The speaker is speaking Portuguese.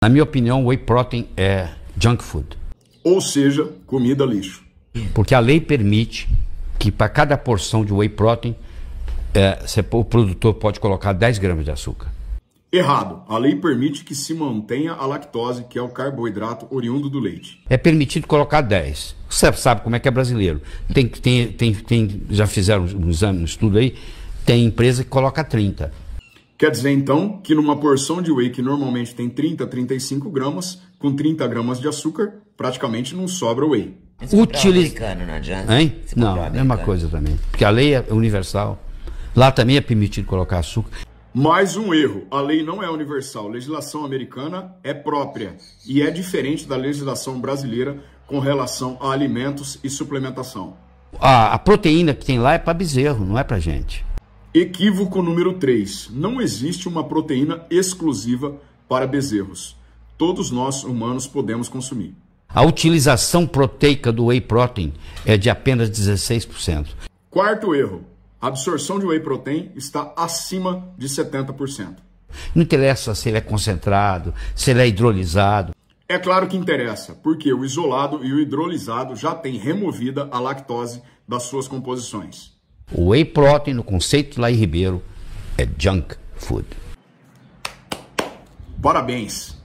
Na minha opinião, whey protein é junk food. Ou seja, comida lixo. Porque a lei permite que para cada porção de whey protein, é, o produtor pode colocar 10 gramas de açúcar. Errado. A lei permite que se mantenha a lactose, que é o carboidrato oriundo do leite. É permitido colocar 10. Você sabe como é que é brasileiro. Tem, tem, tem, tem já fizeram um exame, um estudo aí, tem empresa que coloca 30. Quer dizer, então, que numa porção de whey que normalmente tem 30, 35 gramas, com 30 gramas de açúcar, praticamente não sobra whey. Utiliz... Não adianta. Hein? Não, é mesma coisa também. Porque a lei é universal. Lá também é permitido colocar açúcar. Mais um erro. A lei não é universal. A legislação americana é própria e é diferente da legislação brasileira com relação a alimentos e suplementação. A, a proteína que tem lá é para bezerro, não é para gente. Equívoco número 3. Não existe uma proteína exclusiva para bezerros. Todos nós, humanos, podemos consumir. A utilização proteica do whey protein é de apenas 16%. Quarto erro. A absorção de whey protein está acima de 70%. Não interessa se ele é concentrado, se ele é hidrolisado. É claro que interessa, porque o isolado e o hidrolisado já têm removida a lactose das suas composições. O whey protein, no conceito de Lai Ribeiro, é junk food. Parabéns!